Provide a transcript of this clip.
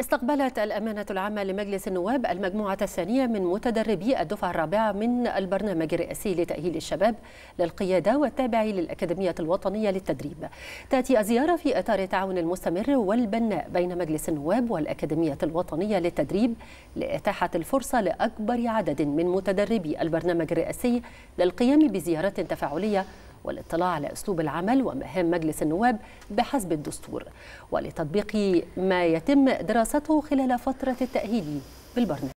استقبلت الأمانة العامة لمجلس النواب المجموعة الثانية من متدربي الدفعة الرابعة من البرنامج الرئاسي لتأهيل الشباب للقيادة والتابع للأكاديمية الوطنية للتدريب تأتي الزيارة في أثار التعاون المستمر والبناء بين مجلس النواب والأكاديمية الوطنية للتدريب لإتاحة الفرصة لأكبر عدد من متدربي البرنامج الرئاسي للقيام بزيارات تفاعلية والاطلاع على أسلوب العمل ومهام مجلس النواب بحسب الدستور ولتطبيق ما يتم دراسته خلال فترة التأهيل بالبرنامج